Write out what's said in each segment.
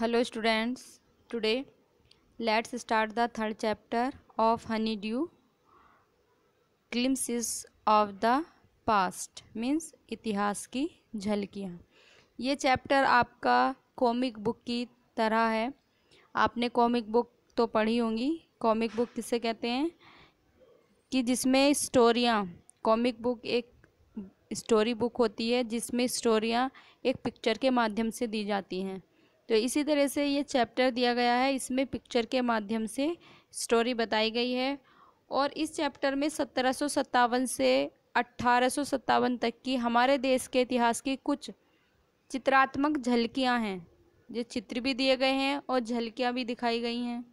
Students today let's start the third chapter of Honeydew glimpses of the past means इतिहास की झलकियाँ ये chapter आपका comic book की तरह है आपने कॉमिक बुक तो पढ़ी होंगी कॉमिक बुक किसे कहते हैं कि जिसमें स्टोरियाँ कॉमिक बुक एक स्टोरी बुक होती है जिसमें स्टोरियाँ एक पिक्चर के माध्यम से दी जाती हैं तो इसी तरह से ये चैप्टर दिया गया है इसमें पिक्चर के माध्यम से स्टोरी बताई गई है और इस चैप्टर में सत्रह से अट्ठारह तक की हमारे देश के इतिहास की कुछ चित्रात्मक झलकियाँ हैं जो चित्र भी दिए गए हैं और झलकियाँ भी दिखाई गई हैं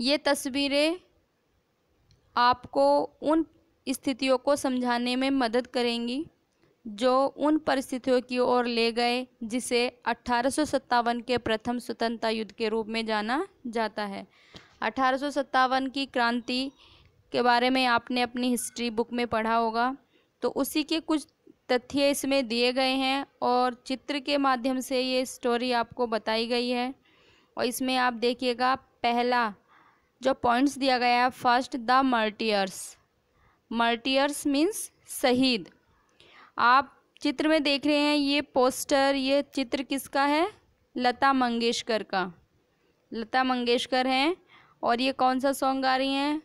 ये तस्वीरें आपको उन स्थितियों को समझाने में मदद करेंगी जो उन परिस्थितियों की ओर ले गए जिसे अठारह के प्रथम स्वतंत्रता युद्ध के रूप में जाना जाता है अठारह की क्रांति के बारे में आपने अपनी हिस्ट्री बुक में पढ़ा होगा तो उसी के कुछ तथ्य इसमें दिए गए हैं और चित्र के माध्यम से ये स्टोरी आपको बताई गई है और इसमें आप देखिएगा पहला जो पॉइंट्स दिया गया है first the martyrs martyrs means शहीद आप चित्र में देख रहे हैं ये पोस्टर ये चित्र किसका है लता मंगेशकर का लता मंगेशकर हैं और ये कौन सा सॉन्ग गा रही हैं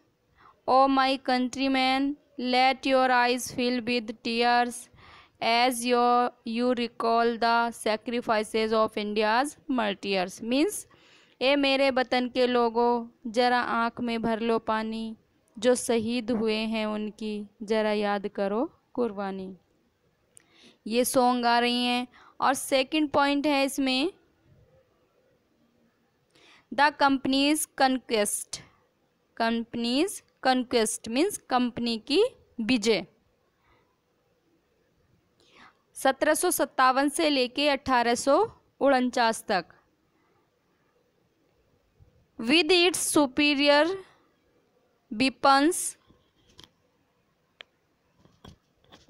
O my countrymen let your eyes fill with tears as your you recall the sacrifices of India's martyrs means ए मेरे वतन के लोगों ज़रा आँख में भर लो पानी जो शहीद हुए हैं उनकी ज़रा याद करो कुर्बानी ये सॉन्ग आ रही हैं और सेकंड पॉइंट है इसमें the company's conquest company's conquest means company की विजय सत्रह से लेके अठारह तक with its superior weapons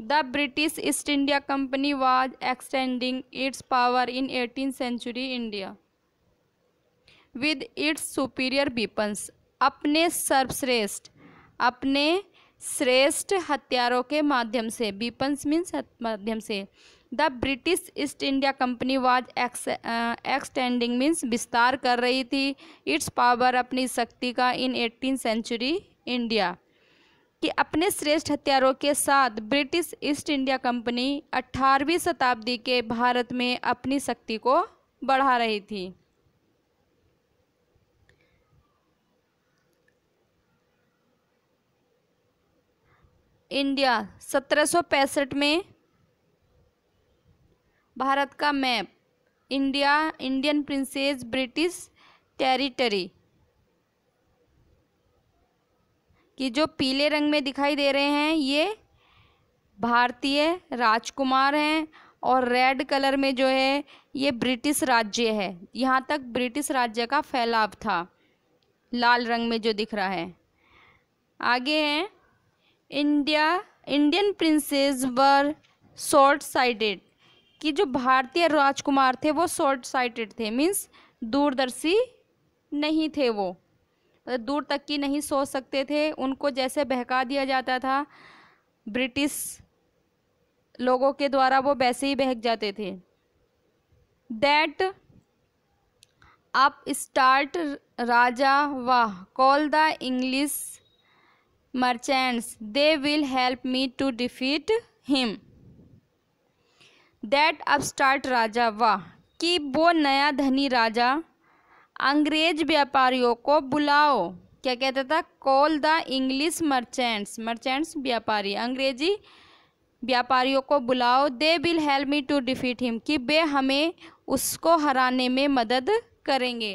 the British East India Company was extending its power in eighteen century India with its superior weapons अपने सर्वश्रेष्ठ अपने श्रेष्ठ हथियारों के माध्यम से वीपन्स मीन्स माध्यम से the British East India Company was extending means विस्तार कर रही थी इट्स पावर अपनी शक्ति का इन एटीन सेंचुरी इंडिया कि अपने श्रेष्ठ हथियारों के साथ ब्रिटिश ईस्ट इंडिया कंपनी 18वीं शताब्दी के भारत में अपनी शक्ति को बढ़ा रही थी इंडिया सत्रह में भारत का map India Indian princes British territory कि जो पीले रंग में दिखाई दे रहे हैं ये भारतीय राजकुमार हैं और रेड कलर में जो है ये ब्रिटिश राज्य है यहाँ तक ब्रिटिश राज्य का फैलाव था लाल रंग में जो दिख रहा है आगे हैं India Indian princes were short sighted कि जो भारतीय राजकुमार थे वो शॉर्ट साइटेड थे मीन्स दूरदर्शी नहीं थे वो दूर तक की नहीं सोच सकते थे उनको जैसे बहका दिया जाता था ब्रिटिश लोगों के द्वारा वो वैसे ही बहक जाते थे दैट अप स्टार्ट राजा वाह call the English merchants they will help me to defeat him that upstart raja वाह कि वो नया धनी राजा अंग्रेज व्यापारियों को बुलाओ क्या कहता था call the English merchants merchants व्यापारी अंग्रेजी व्यापारियों को बुलाओ they will help me to defeat him कि वे हमें उसको हराने में मदद करेंगे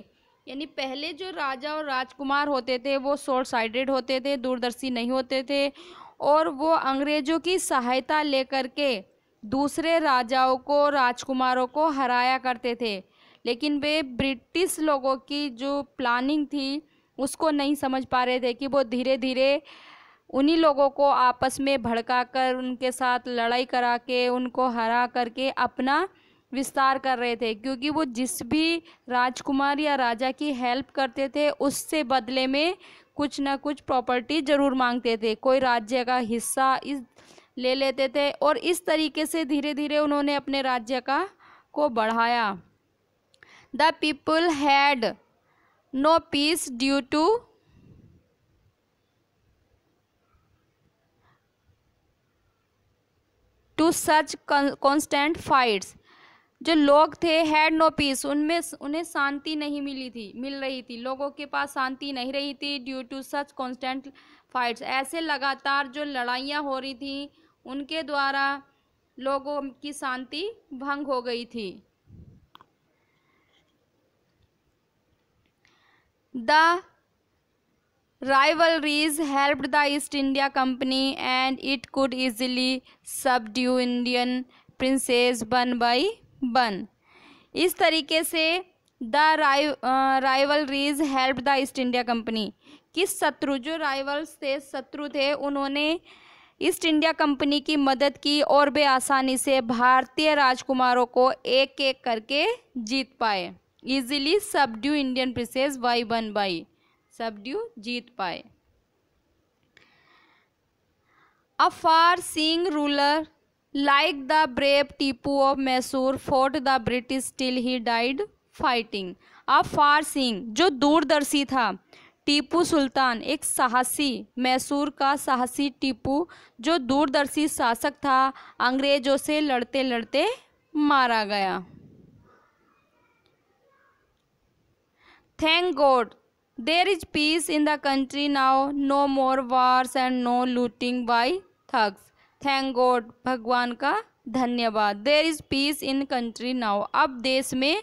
यानी पहले जो राजा और राजकुमार होते थे वो शॉर्ट साइडेड होते थे दूरदर्शी नहीं होते थे और वो अंग्रेजों की सहायता लेकर के दूसरे राजाओं को राजकुमारों को हराया करते थे लेकिन वे ब्रिटिश लोगों की जो प्लानिंग थी उसको नहीं समझ पा रहे थे कि वो धीरे धीरे उन्हीं लोगों को आपस में भड़का कर उनके साथ लड़ाई करा के उनको हरा करके अपना विस्तार कर रहे थे क्योंकि वो जिस भी राजकुमार या राजा की हेल्प करते थे उससे बदले में कुछ ना कुछ प्रॉपर्टी ज़रूर मांगते थे कोई राज्य का हिस्सा इस ले लेते थे और इस तरीके से धीरे धीरे उन्होंने अपने राज्य का को बढ़ाया the people had no peace due to to such constant fights जो लोग थे हैड नो पीस उनमें उन्हें शांति नहीं मिली थी मिल रही थी लोगों के पास शांति नहीं रही थी due to such constant fights ऐसे लगातार जो लड़ाइयाँ हो रही थी उनके द्वारा लोगों की शांति भंग हो गई थी the The help the East India Company and it could could subdue Indian princes one by one इस तरीके से द रीज help the East India Company किस शत्रु जो राइवल्स थे शत्रु थे उन्होंने ईस्ट इंडिया कंपनी की मदद की और वे आसानी से भारतीय राजकुमारों को एक एक करके जीत पाए easily subdue Indian princes by one by subdue जीत पाए a far seeing ruler like the brave Tipu of Mysore fought the British till he died fighting a far seeing जो दूरदर्शी था टीपू सुल्तान एक साहसी मैसूर का साहसी टीपू जो दूरदर्शी शासक था अंग्रेजों से लड़ते लड़ते मारा गया thank God there is peace in the country now no more wars and no looting by thugs thank God भगवान का धन्यवाद there is peace in country now अब देश में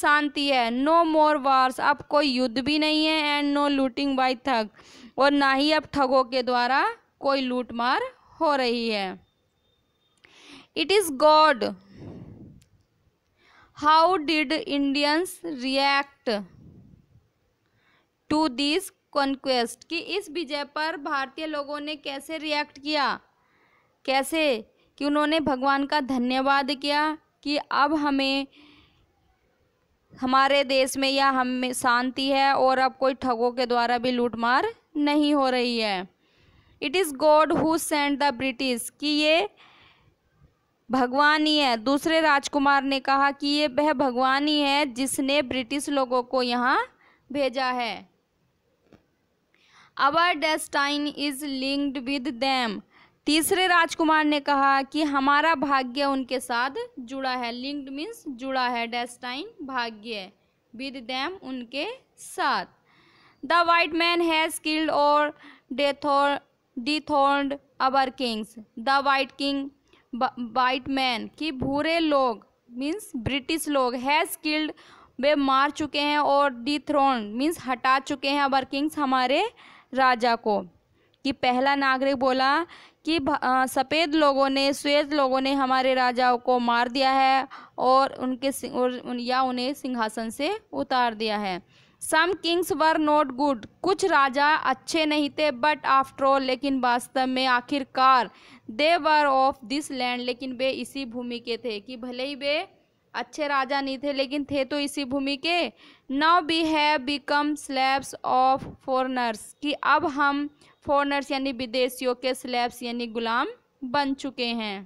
शांति है नो मोर वार्स अब कोई युद्ध भी नहीं है and no looting by thug और ना ही अब ठगों के द्वारा कोई लूटमार हो रही है it is God how did Indians react to this conquest कि इस विजय पर भारतीय लोगों ने कैसे रिएक्ट किया कैसे कि उन्होंने भगवान का धन्यवाद किया कि अब हमें हमारे देश में या हम में शांति है और अब कोई ठगों के द्वारा भी लूटमार नहीं हो रही है it is God who sent the British कि ये भगवान ही है दूसरे राजकुमार ने कहा कि ये वह भगवान ही है जिसने ब्रिटिश लोगों को यहाँ भेजा है our destiny is linked with them तीसरे राजकुमार ने कहा कि हमारा भाग्य उनके साथ जुड़ा है लिंक्ड मीन्स जुड़ा है डेस्टाइन भाग्य विद दैम उनके साथ the white man has killed और डेथोर dethroned our kings the white king white man की भूरे लोग मीन्स ब्रिटिश लोग हैज़ किल्ड वे मार चुके हैं और डिथ्रोन मीन्स हटा चुके हैं अवर किंग्स हमारे राजा को कि पहला नागरिक बोला कि सफ़ेद लोगों ने श्वेत लोगों ने हमारे राजाओं को मार दिया है और उनके और या उन्हें सिंहासन से उतार दिया है some kings were not good कुछ राजा अच्छे नहीं थे बट आफ्टर ऑल लेकिन वास्तव में आखिरकार they were of this land लेकिन वे इसी भूमि के थे कि भले ही वे अच्छे राजा नहीं थे लेकिन थे तो इसी भूमि के now we have become slaves of foreigners कि अब हम फॉरनर्स यानी विदेशियों के स्लैब्स यानी गुलाम बन चुके हैं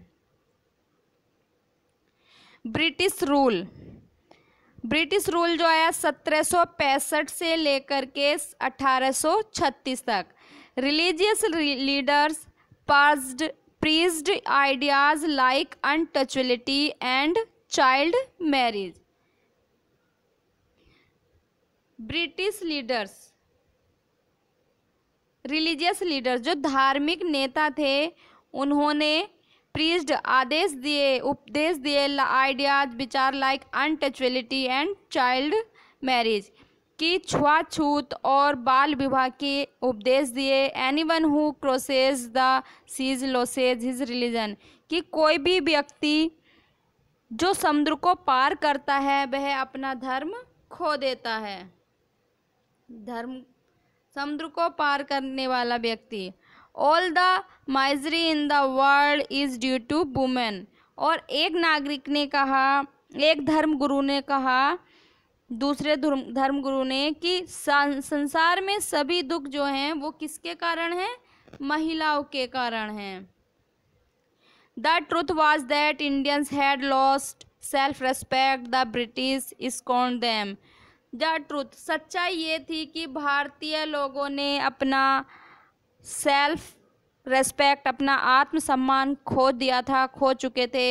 ब्रिटिश रूल ब्रिटिश रूल जो आया सत्रह से लेकर के 1836 तक religious leaders passed preached ideas like untouchability and child marriage British leaders religious leaders जो धार्मिक नेता थे उन्होंने प्रीस्ड आदेश दिए उपदेश दिए आइडियाज विचार like untouchability and child marriage की छुआछूत और बाल विवाह के उपदेश दिए anyone who crosses the seas loses his religion कि कोई भी व्यक्ति जो समुद्र को पार करता है वह अपना धर्म खो देता है धर्म समुद्र को पार करने वाला व्यक्ति all the misery in the world is due to women और एक नागरिक ने कहा एक धर्म गुरु ने कहा दूसरे धर्म धर्म गुरु ने कि संसार में सभी दुख जो हैं वो किसके कारण हैं महिलाओं के कारण हैं the truth was that Indians had lost self respect the British scorn them the truth सच्चाई ये थी कि भारतीय लोगों ने अपना सेल्फ रेस्पेक्ट अपना आत्मसम्मान खो दिया था खो चुके थे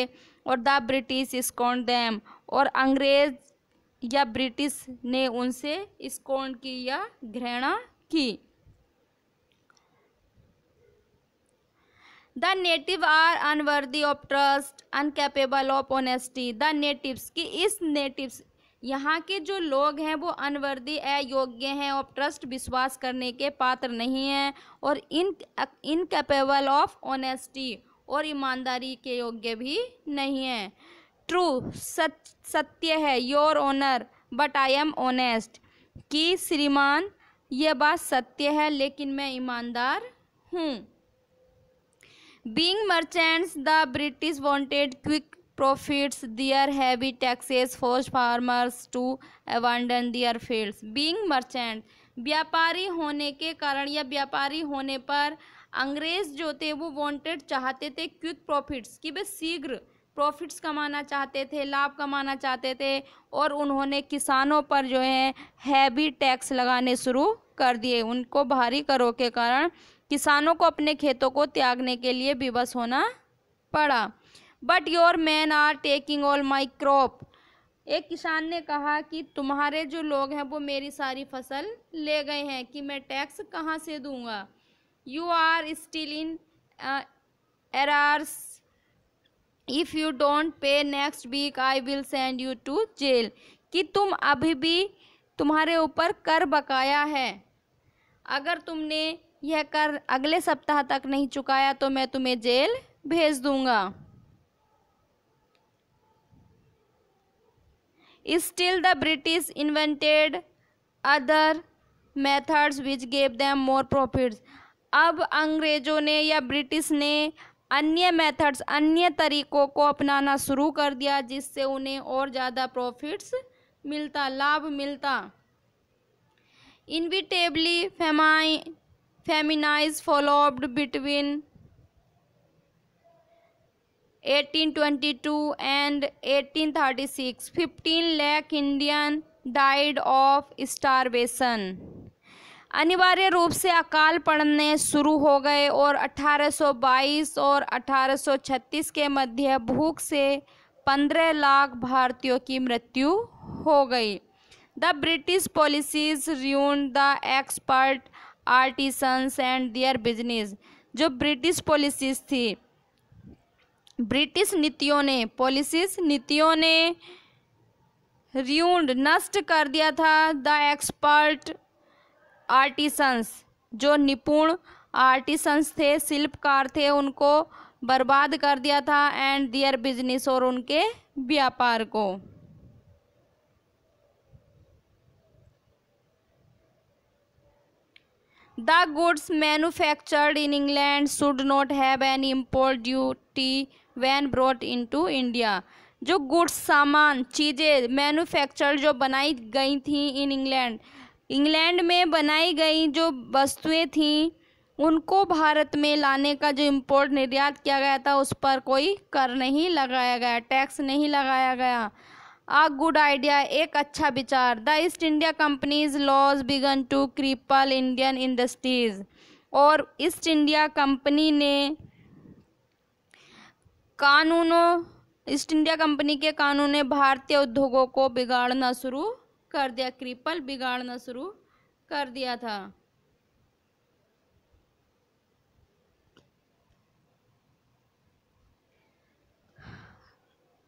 और द ब्रिटिश स्कॉन दैम और अंग्रेज या ब्रिटिश ने उनसे स्कॉन की या घृणा की the native are unworthy of trust incapable of honesty the natives कि इस नेटिव्स यहाँ के जो लोग हैं वो अनवर्दी अयोग्य हैं ऑफ ट्रस्ट विश्वास करने के पात्र नहीं हैं और इन इनकेपेबल ऑफ ऑनेस्टी और ईमानदारी के योग्य भी नहीं हैं ट्रू सत सत्य है your honour but I am honest कि श्रीमान यह बात सत्य है लेकिन मैं ईमानदार हूँ being merchants the British wanted quick profits their heavy taxes forced farmers to abandon their fields being merchant व्यापारी होने के कारण या व्यापारी होने पर अंग्रेज जो थे वो वॉन्टेड चाहते थे क्विक प्रॉफिट्स कि वे शीघ्र प्रॉफिट्स कमाना चाहते थे लाभ कमाना चाहते थे और उन्होंने किसानों पर जो है हैवी टैक्स लगाने शुरू कर दिए उनको भारी करों के कारण किसानों को अपने खेतों को त्यागने के लिए विवश होना पड़ा but your men are taking all my crop एक किसान ने कहा कि तुम्हारे जो लोग हैं वो मेरी सारी फसल ले गए हैं कि मैं टैक्स कहाँ से दूंगा you are still in arrears if you don't pay next week I will send you to jail कि तुम अभी भी तुम्हारे ऊपर कर बकाया है अगर तुमने यह कर अगले सप्ताह तक नहीं चुकाया तो मैं तुम्हें जेल भेज दूंगा still the British invented other methods which gave them more profits अब अंग्रेजों ने या ब्रिटिश ने अन्य मेथड्स अन्य तरीकों को अपनाना शुरू कर दिया जिससे उन्हें और ज़्यादा प्रॉफिट्स मिलता लाभ मिलता inevitably famine famines is between 1822 and 1836 15 lakh indian died of starvation अनिवार्य रूप से अकाल पड़ने शुरू हो गए और 1822 और 1836 के मध्य भूख से 15 लाख भारतीयों की मृत्यु हो गई the British policies ruined the expert artisans and their business जो ब्रिटिश पॉलिसीज थी ब्रिटिश नीतियों ने पॉलिसीज नीतियों ने रियूड नष्ट कर दिया था द एक्सपर्ट आर्टिसंस जो निपुण आर्टिसंस थे शिल्पकार थे उनको बर्बाद कर दिया था एंड दियर बिजनेस और उनके व्यापार को the goods manufactured in England should not have an import duty when brought into India जो गुड्स सामान चीज़ें मैनुफैक्चर जो बनाई गई थी इन इंग्लैंड इंग्लैंड में बनाई गई जो वस्तुएँ थीं उनको भारत में लाने का जो इम्पोर्ट निर्यात किया गया था उस पर कोई कर नहीं लगाया गया टैक्स नहीं लगाया गया अ गुड आइडिया एक अच्छा विचार the East India Company's laws began to cripple Indian industries और ईस्ट इंडिया कंपनी ने कानूनों ईस्ट इंडिया कंपनी के कानून ने भारतीय उद्योगों को बिगाड़ना शुरू कर दिया क्रीपल बिगाड़ना शुरू कर दिया था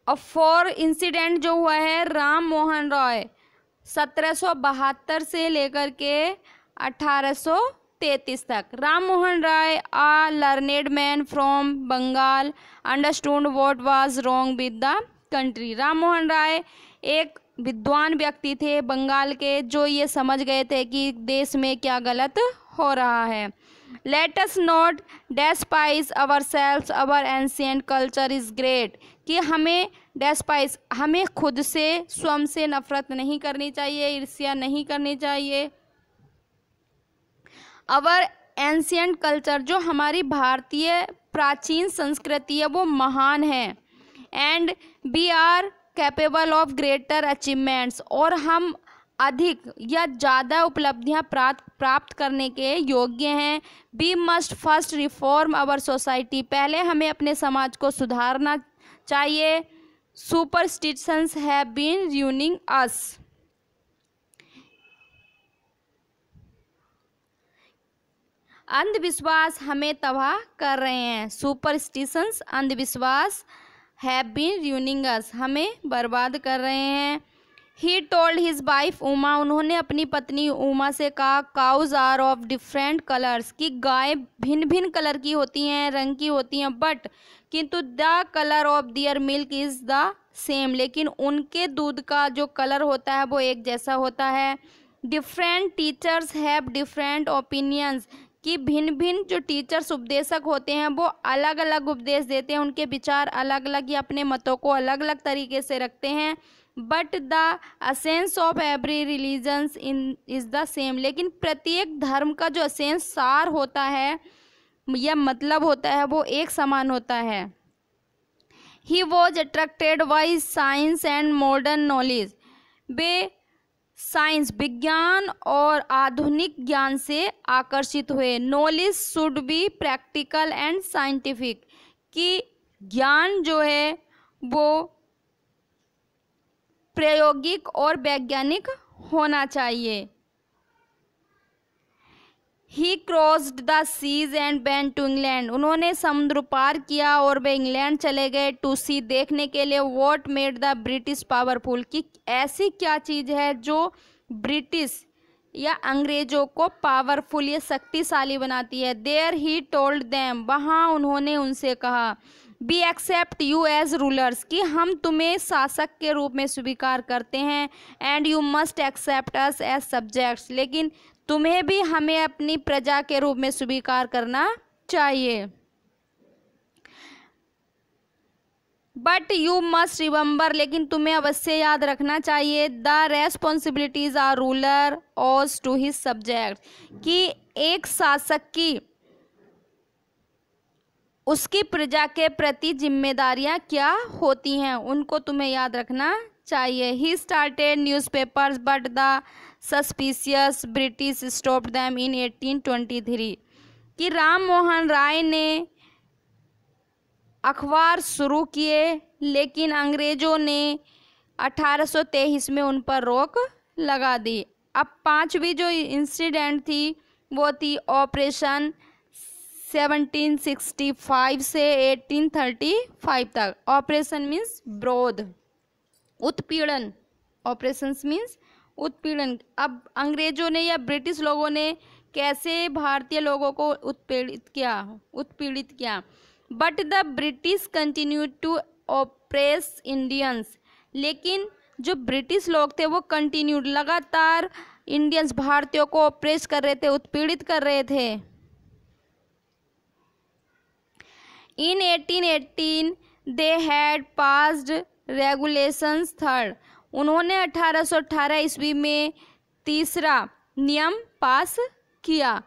और फॉर इंसिडेंट जो हुआ है राम मोहन रॉय सत्रह से लेकर के 1833 तक Ram Mohan Roy a learned man from Bengal understood what was wrong with the country Ram Mohan Roy एक विद्वान व्यक्ति थे बंगाल के जो ये समझ गए थे कि देश में क्या गलत हो रहा है let us not despise our self our ancient culture is great कि हमें डेस्पाइज हमें खुद से स्वयं से नफ़रत नहीं करनी चाहिए ईर्ष्या नहीं करनी चाहिए अवर एंशियंट कल्चर जो हमारी भारतीय प्राचीन संस्कृति है वो महान है and we are capable of greater achievements और हम अधिक या ज़्यादा उपलब्धियां प्राप्त प्राप्त करने के योग्य हैं we must first reform our society पहले हमें अपने समाज को सुधारना चाहिए superstitions have been ruining us अंधविश्वास हमें तबाह कर रहे हैं सुपरस्टिशंस अंधविश्वास हैव बीन यूनिंग अस हमें बर्बाद कर रहे हैं he told his wife Uma उन्होंने अपनी पत्नी उमा से कहा cows are of different colours कि गाय भिन्न भिन्न कलर की होती हैं रंग की होती हैं बट किंतु the colour of their milk is the same लेकिन उनके दूध का जो कलर होता है वो एक जैसा होता है different teachers have different opinions कि भिन्न भिन्न जो टीचर्स उपदेशक होते हैं वो अलग अलग उपदेश देते हैं उनके विचार अलग अलग या अपने मतों को अलग अलग तरीके से रखते हैं but the essence of every religions in is the same लेकिन प्रत्येक धर्म का जो असेंस सार होता है या मतलब होता है वो एक समान होता है he was attracted by science and modern knowledge वे साइंस विज्ञान और आधुनिक ज्ञान से आकर्षित हुए knowledge should be practical and scientific कि ज्ञान जो है वो प्रायोगिक और वैज्ञानिक होना चाहिए he crossed the seas and बैन टू इंग्लैंड उन्होंने समुद्र पार किया और वे इंग्लैंड चले गए टू सी देखने के लिए what made the British powerful कि ऐसी क्या चीज़ है जो ब्रिटिश या अंग्रेजों को पावरफुल या शक्तिशाली बनाती है देयर ही टोल्ड दैम वहाँ उन्होंने उनसे कहा we accept you as rulers कि हम तुम्हें शासक के रूप में स्वीकार करते हैं and you must accept us as subjects लेकिन तुम्हें भी हमें अपनी प्रजा के रूप में स्वीकार करना चाहिए बट यू मस्ट रिमेंबर लेकिन तुम्हें अवश्य याद रखना चाहिए the responsibilities are ruler owes to his subject कि एक शासक की उसकी प्रजा के प्रति जिम्मेदारियां क्या होती हैं उनको तुम्हें याद रखना चाहिए he started newspapers but the suspicious British stop them in three कि राम मोहन राय ने अखबार शुरू किए लेकिन अंग्रेज़ों ने 1823 में उन पर रोक लगा दी अब पांचवी जो इंसिडेंट थी वो थी ऑपरेशन 1765 से 1835 तक ऑपरेशन मीन्स ब्रोध उत्पीड़न ऑपरेशन मीन्स उत्पीड़न अब अंग्रेजों ने या ब्रिटिश लोगों ने कैसे भारतीय लोगों को उत्पीड़ित किया उत्पीड़ित किया but the British continue to oppress Indians लेकिन जो ब्रिटिश लोग थे वो कंटिन्यू लगातार इंडियंस भारतीयों को ऑपरेस कर रहे थे उत्पीड़ित कर रहे थे in 1818 they had passed regulations third उन्होंने 1818 ईस्वी में तीसरा नियम पास किया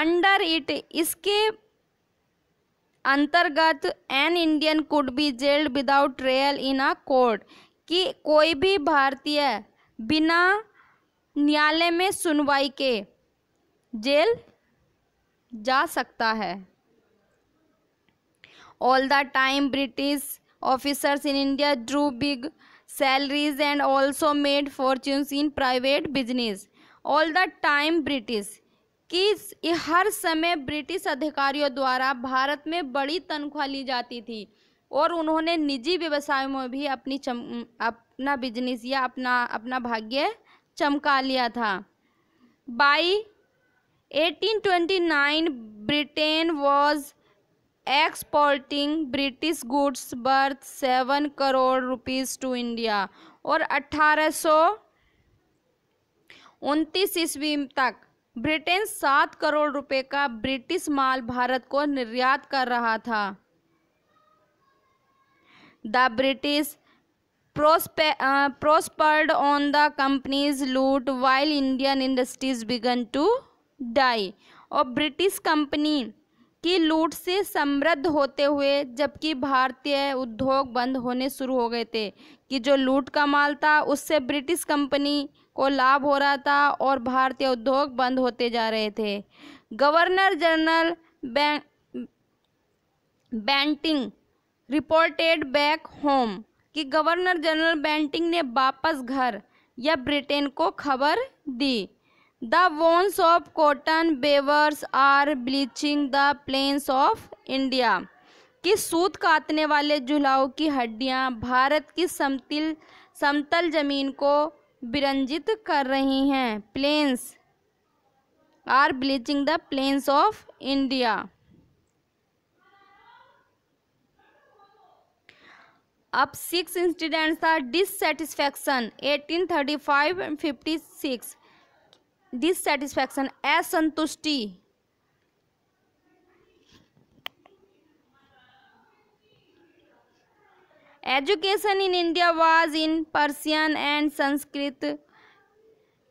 अंडर इट इसके अंतर्गत an Indian could be jailed without trial in a court कि कोई भी भारतीय बिना न्यायालय में सुनवाई के जेल जा सकता है all the time British officers in India drew big salaries and also made fortunes in private business all the time British कि हर समय ब्रिटिश अधिकारियों द्वारा भारत में बड़ी तनख्वाह ली जाती थी और उन्होंने निजी व्यवसाय में भी अपनी चम अपना बिजनेस या अपना अपना भाग्य चमका लिया था by 1829 Britain was exporting British goods worth seven crore rupees to India और अट्ठारह सौ उनतीस ईस्वी तक ब्रिटेन सात करोड़ रुपए का ब्रिटिश माल भारत को निर्यात कर रहा था the British prospered on the company's loot while Indian industries began to die और ब्रिटिश कंपनी की लूट से समृद्ध होते हुए जबकि भारतीय उद्योग बंद होने शुरू हो गए थे कि जो लूट का माल था उससे ब्रिटिश कंपनी को लाभ हो रहा था और भारतीय उद्योग बंद होते जा रहे थे governor general Bentinck reported back home कि गवर्नर जनरल बैंटिंग ने वापस घर या ब्रिटेन को खबर दी the bones of cotton weavers are bleaching the plains of India कि सूत काटने वाले जुलाओं की हड्डियां भारत की समतल समतल जमीन को विरंजित कर रही हैं plains are bleaching the plains of India अब सिक्स इंसिडेंट्स था डिससेटिस्फैक्शन 1835 सिक्स डिससेटिस्फैक्शन असंतुष्टि education in India was in Persian and Sanskrit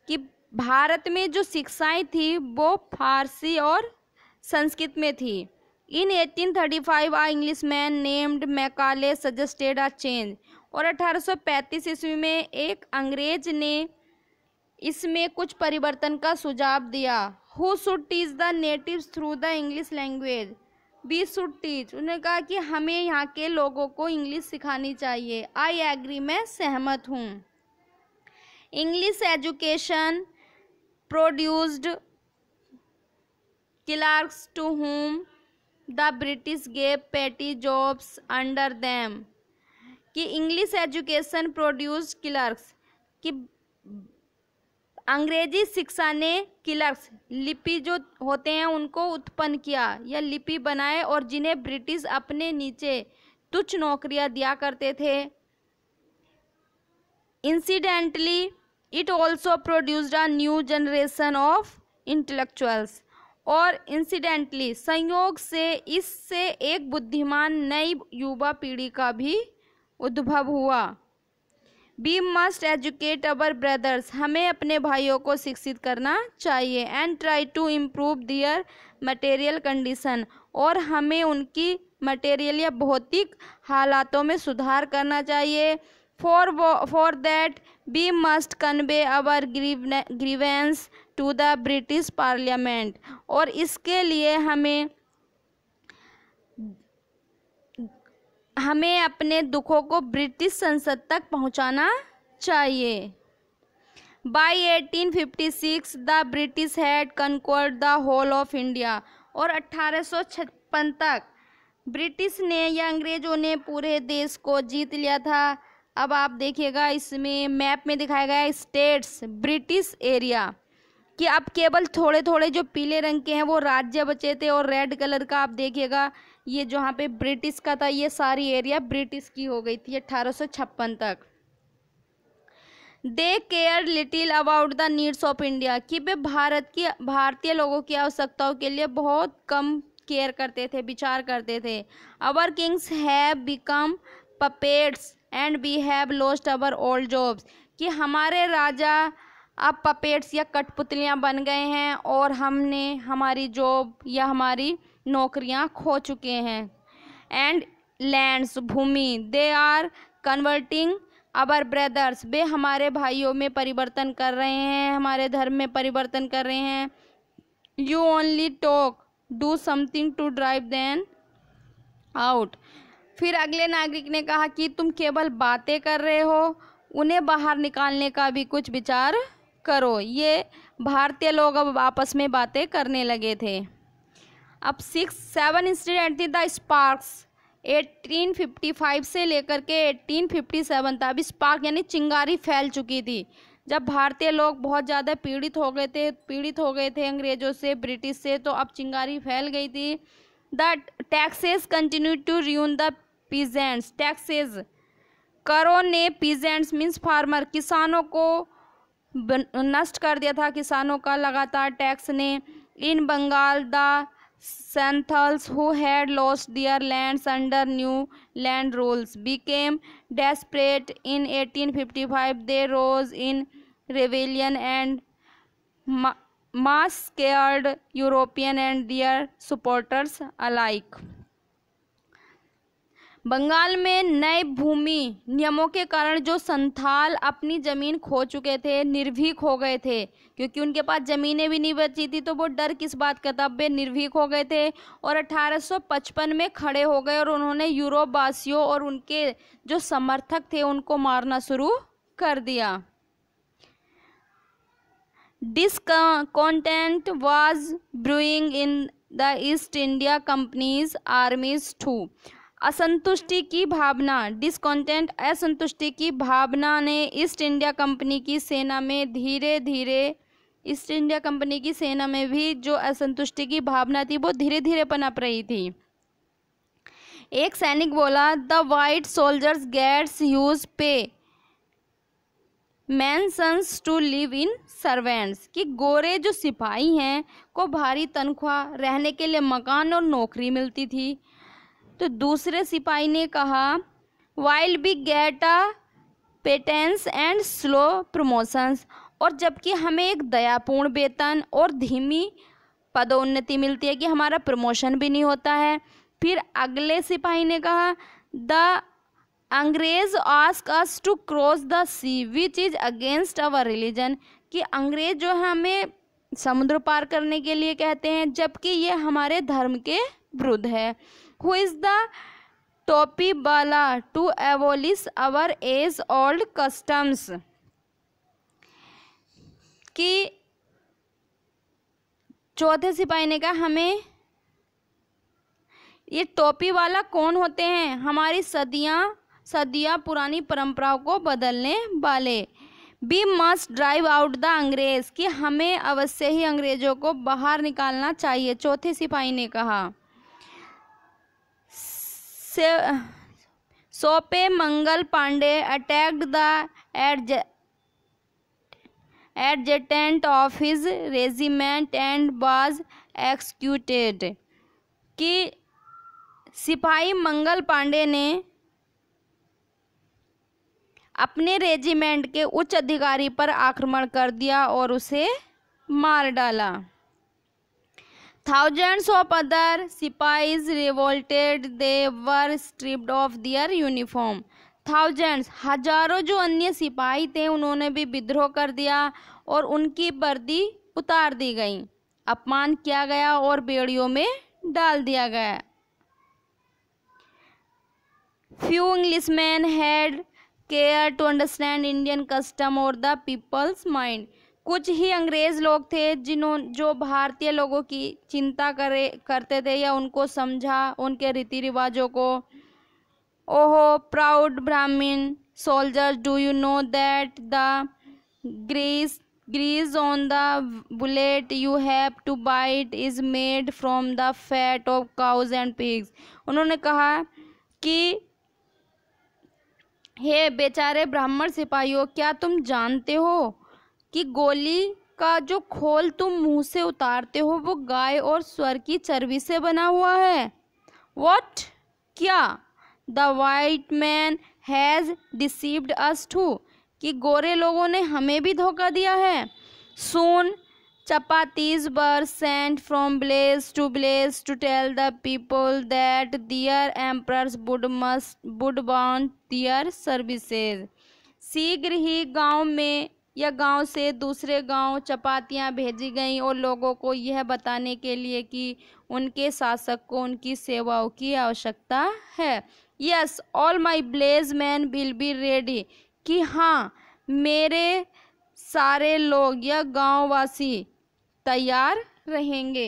कि भारत में जो शिक्षाएं थी वो फारसी और संस्कृत में थी in 1835 a Englishman named Macaulay suggested a change और 1835 ईस्वी में एक अंग्रेज ने इसमें कुछ परिवर्तन का सुझाव दिया who should teach the native through the English language we should teach उन्होंने कहा कि हमें यहाँ के लोगों को इंग्लिश सिखानी चाहिए आई एग्री मैं सहमत हूँ English education produced clerks to whom the British gave petty jobs under them कि इंग्लिश एजुकेशन प्रोड्यूस्ड क्लर्क्स कि अंग्रेजी शिक्षा ने क्लर्क्स लिपि जो होते हैं उनको उत्पन्न किया या लिपि बनाए और जिन्हें ब्रिटिश अपने नीचे तुच्छ नौकरियां दिया करते थे incidentally it also produced a new generation of intellectuals और इंसिडेंटली संयोग से इससे एक बुद्धिमान नई युवा पीढ़ी का भी उद्भव हुआ we must educate our brothers हमें अपने भाइयों को शिक्षित करना चाहिए and try to improve their material condition और हमें उनकी मटेरियल या भौतिक हालातों में सुधार करना चाहिए for for that we must convey our grievance to the British parliament और इसके लिए हमें हमें अपने दुखों को ब्रिटिश संसद तक पहुंचाना चाहिए by 1856 the British had conquer the whole of India और अट्ठारह तक ब्रिटिश ने या अंग्रेज़ों ने पूरे देश को जीत लिया था अब आप देखिएगा इसमें मैप में दिखाया गया स्टेट्स ब्रिटिश एरिया कि अब केवल थोड़े थोड़े जो पीले रंग के हैं वो राज्य बचे थे और रेड कलर का आप देखिएगा ये जहाँ पे ब्रिटिश का था ये सारी एरिया ब्रिटिश की हो गई थी अट्ठारह तक they care little about the needs of India कि वे भारत की भारतीय लोगों की आवश्यकताओं के लिए बहुत कम केयर करते थे विचार करते थे our kings have become puppets and we have lost our old jobs कि हमारे राजा अब पपेट्स या कठपुतलियाँ बन गए हैं और हमने हमारी जॉब या हमारी नौकरियां खो चुके हैं एंड लैंड्स भूमि they are converting our brothers वे हमारे भाइयों में परिवर्तन कर रहे हैं हमारे धर्म में परिवर्तन कर रहे हैं you only talk do something to drive them out फिर अगले नागरिक ने कहा कि तुम केवल बातें कर रहे हो उन्हें बाहर निकालने का भी कुछ विचार करो ये भारतीय लोग अब आपस में बातें करने लगे थे अब सिक्स सेवन इंसिडेंट थी द स्पार्क्स 1855 से लेकर के 1857 तक स्पार्क यानी चिंगारी फैल चुकी थी जब भारतीय लोग बहुत ज़्यादा पीड़ित हो गए थे पीड़ित हो गए थे अंग्रेज़ों से ब्रिटिश से तो अब चिंगारी फैल गई थी the taxes continue to ruin the peasants taxes करों ने पीजेंट्स मीन्स फार्मर किसानों को नष्ट कर दिया था किसानों का लगातार टैक्स ने in Bengal the Santhals who had lost their lands under new land rules became desperate. In 1855, they rose in rebellion and massacred European and their supporters alike. Bengal में नए भूमि नियमों के कारण जो संथाल अपनी ज़मीन खो चुके थे निर्भीक हो गए थे क्योंकि उनके पास ज़मीनें भी नहीं बची थी तो वो डर किस बात का था वे निर्भीक हो गए थे और 1855 में खड़े हो गए और उन्होंने यूरोप वासियों और उनके जो समर्थक थे उनको मारना शुरू कर दिया content was brewing in the East India company's armies too असंतुष्टि की भावना डिसकॉन्टेंट असंतुष्टि की भावना ने ईस्ट इंडिया कंपनी की सेना में धीरे धीरे ईस्ट इंडिया कंपनी की सेना में भी जो असंतुष्टि की भावना थी वो धीरे धीरे पनप रही थी एक सैनिक बोला the white soldiers gets huge pay mansions to live in servants कि गोरे जो सिपाही हैं को भारी तनख्वाह रहने के लिए मकान और नौकरी मिलती थी तो दूसरे सिपाही ने कहा while we get a pittance and slow promotions और जबकि हमें एक दयापूर्ण वेतन और धीमी पदोन्नति मिलती है कि हमारा प्रमोशन भी नहीं होता है फिर अगले सिपाही ने कहा the angrez ask us to cross the sea which is against our religion कि अंग्रेज जो हमें समुद्र पार करने के लिए कहते हैं जबकि ये हमारे धर्म के विरुद्ध है who is the topiwala to abolish our age old customs कि चौथे सिपाही ने कहा हमें ये टोपी वाला कौन होते हैं हमारी सदियां सदियां पुरानी परंपराओं को बदलने वाले we must drive out the angrez कि हमें अवश्य ही अंग्रेजों को बाहर निकालना चाहिए चौथे सिपाही ने कहा से sepoy Mangal Pandey attacked the edge of his regiment and was executed कि सिपाही मंगल पांडे ने अपने रेजिमेंट के उच्च अधिकारी पर आक्रमण कर दिया और उसे मार डाला thousands of other sepoys revolted They were stripped of their uniform. Thousands हजारों जो अन्य सिपाही थे उन्होंने भी विद्रोह कर दिया और उनकी वर्दी उतार दी गई अपमान किया गया और बेड़ियों में डाल दिया गया few Englishman had care to understand Indian custom और द पीपल्स माइंड कुछ ही अंग्रेज़ लोग थे जिन्हों जो भारतीय लोगों की चिंता करे करते थे या उनको समझा उनके रीति रिवाजों को ओहो proud Brahmin soldiers do you know that the grease grease on the bullet you have to bite is made from the fat of cows and pigs उन्होंने कहा कि हे बेचारे ब्राह्मण सिपाहियों क्या तुम जानते हो कि गोली का जो खोल तुम मुंह से उतारते हो वो गाय और स्वर की चर्बी से बना हुआ है वॉट क्या the white man has deceived us too कि गोरे लोगों ने हमें भी धोखा दिया है soon chapatis were sent from place to place to tell the people that their emperor would must would want their services शीघ्र ही गांव में या गांव से दूसरे गांव चपातियां भेजी गईं और लोगों को यह बताने के लिए कि उनके शासक को उनकी सेवाओं की आवश्यकता है yes all my village man will be ready कि हाँ मेरे सारे लोग या गांववासी तैयार रहेंगे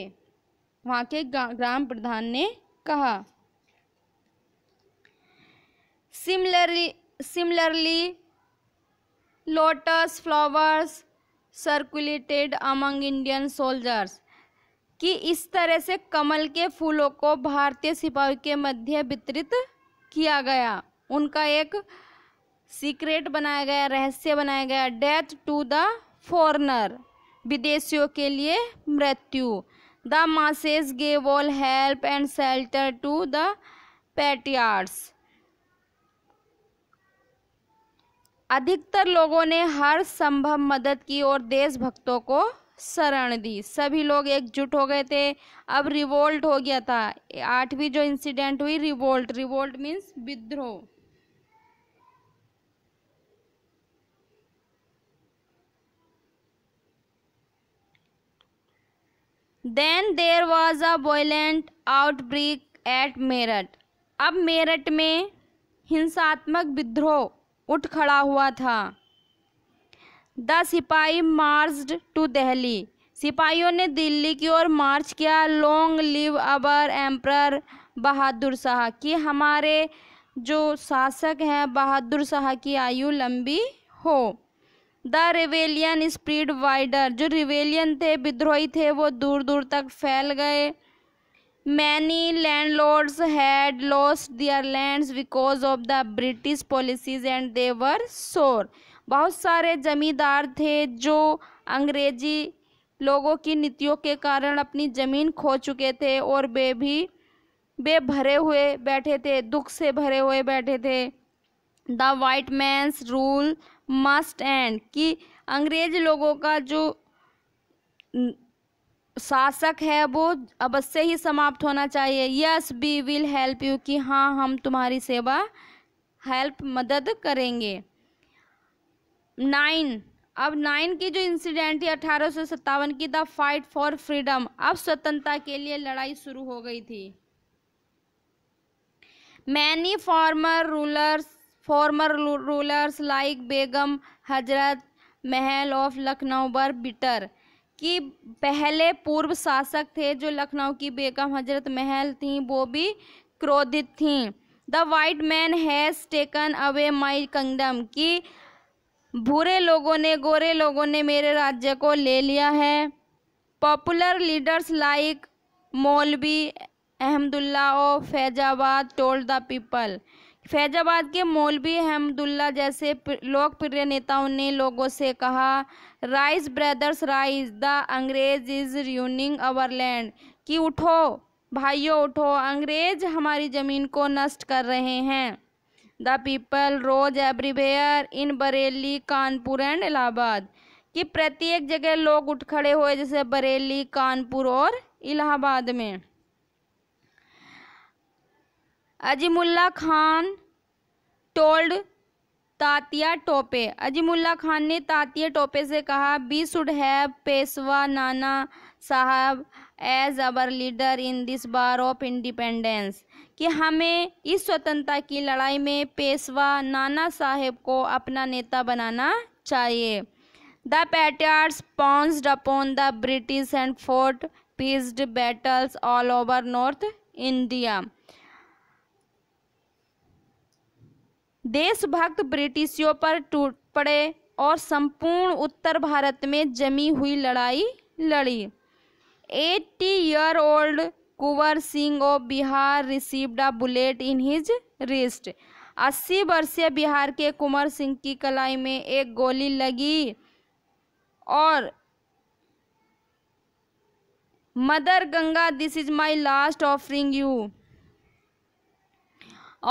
वहाँ के ग्राम प्रधान ने कहा similarly similarly lotus flowers circulated among Indian soldiers कि इस तरह से कमल के फूलों को भारतीय सिपाही के मध्य वितरित किया गया उनका एक सीक्रेट बनाया गया रहस्य बनाया गया डेथ टू द फॉरनर विदेशियों के लिए मृत्यु the masses gave all help and shelter to the patriots अधिकतर लोगों ने हर संभव मदद की और देशभक्तों को शरण दी सभी लोग एकजुट हो गए थे अब रिवोल्ट हो गया था आठवीं जो इंसिडेंट हुई रिवोल्ट रिवोल्ट मीन्स विद्रोह then there was a violent outbreak at Meerut अब मेरठ में हिंसात्मक विद्रोह उठ खड़ा हुआ था द सिपाही मार्च्ड टू दिल्ली सिपाहियों ने दिल्ली की ओर मार्च किया long live our emperor Bahadur Shah कि हमारे जो शासक हैं बहादुर शाह की आयु लंबी हो द रिवेलियन स्प्रीड वाइडर जो रिवेलियन थे विद्रोही थे वो दूर दूर तक फैल गए many landlords had loss lands because of the British policies and they were sore बहुत सारे जमींदार थे जो अंग्रेजी लोगों की नीतियों के कारण अपनी ज़मीन खो चुके थे और वे भी वे भरे हुए बैठे थे दुख से भरे हुए बैठे थे the white man's rule must end कि अंग्रेज लोगों का जो शासक है वो अवश्य ही समाप्त होना चाहिए yes we will help you कि हाँ हम तुम्हारी सेवा हेल्प मदद करेंगे नाइन अब नाइन की जो इंसिडेंट है अठारह सौ सत्तावन की द फाइट फॉर फ्रीडम अब स्वतंत्रता के लिए लड़ाई शुरू हो गई थी many former rulers former rulers like Begum Hazrat Mahal of Lucknow बर बिटर कि पहले पूर्व शासक थे जो लखनऊ की बेगम हजरत महल थी वो भी क्रोधित थी the white man has taken away my kingdom कि भूरे लोगों ने गोरे लोगों ने मेरे राज्य को ले लिया है popular leaders like Maulvi Ahmadullah और Faizabad told the people Faizabad के मौलवी अहमदुल्ला जैसे लोकप्रिय नेताओं ने लोगों से कहा rise brothers rise the angrez is ruining our land कि उठो भाइयों उठो अंग्रेज हमारी ज़मीन को नष्ट कर रहे हैं the people rose everywhere in Bareilly Kanpur and Allahabad कि प्रत्येक जगह लोग उठ खड़े हुए जैसे बरेली कानपुर और इलाहाबाद में अजीमुल्ला खान टोल्ड तातिया टोपे अजीमुल्ला खान ने तातिया टोपे से कहा B should have Peshwa Nana Sahib as our leader in this war of independence कि हमें इस स्वतंत्रता की लड़ाई में पेशवा नाना साहेब को अपना नेता बनाना चाहिए the patriots pounced upon the British and fought पीस्ड battles all over north India देशभक्त ब्रिटिशियों पर टूट पड़े और संपूर्ण उत्तर भारत में जमी हुई लड़ाई लड़ी eighty year old Kunwar Singh of Bihar received a bullet in his wrist अस्सी वर्षीय बिहार के कुंवर सिंह की कलाई में एक गोली लगी और mother Ganga this is my last offering you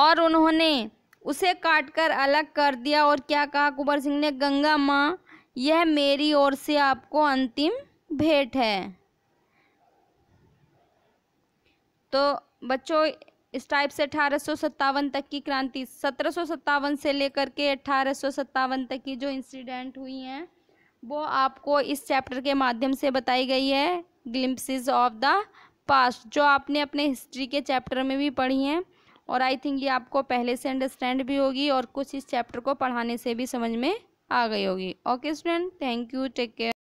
और उन्होंने उसे काटकर अलग कर दिया और क्या कहा कुंवर सिंह ने गंगा माँ यह मेरी ओर से आपको अंतिम भेंट है तो बच्चों इस टाइप से अठारह तक की क्रांति सत्रह से लेकर के अठारह तक की जो इंसिडेंट हुई हैं वो आपको इस चैप्टर के माध्यम से बताई गई है ग्लिम्पसिस ऑफ द पास्ट जो आपने अपने हिस्ट्री के चैप्टर में भी पढ़ी हैं और आई थिंक ये आपको पहले से अंडरस्टैंड भी होगी और कुछ इस चैप्टर को पढ़ाने से भी समझ में आ गई होगी okay student thank you take care